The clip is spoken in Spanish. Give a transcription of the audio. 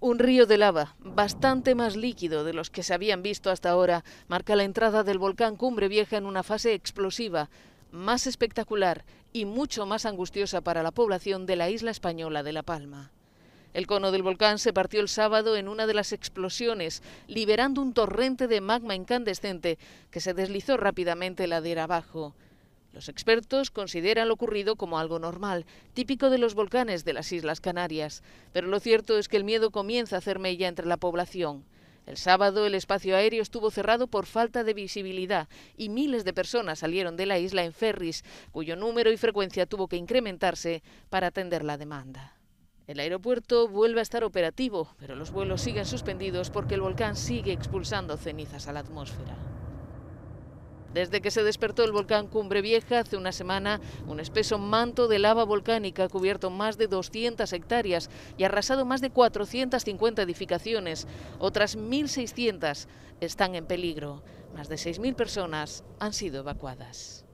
Un río de lava, bastante más líquido de los que se habían visto hasta ahora, marca la entrada del volcán Cumbre Vieja en una fase explosiva, más espectacular y mucho más angustiosa para la población de la isla española de La Palma. El cono del volcán se partió el sábado en una de las explosiones, liberando un torrente de magma incandescente que se deslizó rápidamente ladera abajo. Los expertos consideran lo ocurrido como algo normal, típico de los volcanes de las Islas Canarias, pero lo cierto es que el miedo comienza a hacer mella entre la población. El sábado el espacio aéreo estuvo cerrado por falta de visibilidad y miles de personas salieron de la isla en ferries, cuyo número y frecuencia tuvo que incrementarse para atender la demanda. El aeropuerto vuelve a estar operativo, pero los vuelos siguen suspendidos porque el volcán sigue expulsando cenizas a la atmósfera. Desde que se despertó el volcán Cumbre Vieja hace una semana, un espeso manto de lava volcánica ha cubierto más de 200 hectáreas y arrasado más de 450 edificaciones. Otras 1.600 están en peligro. Más de 6.000 personas han sido evacuadas.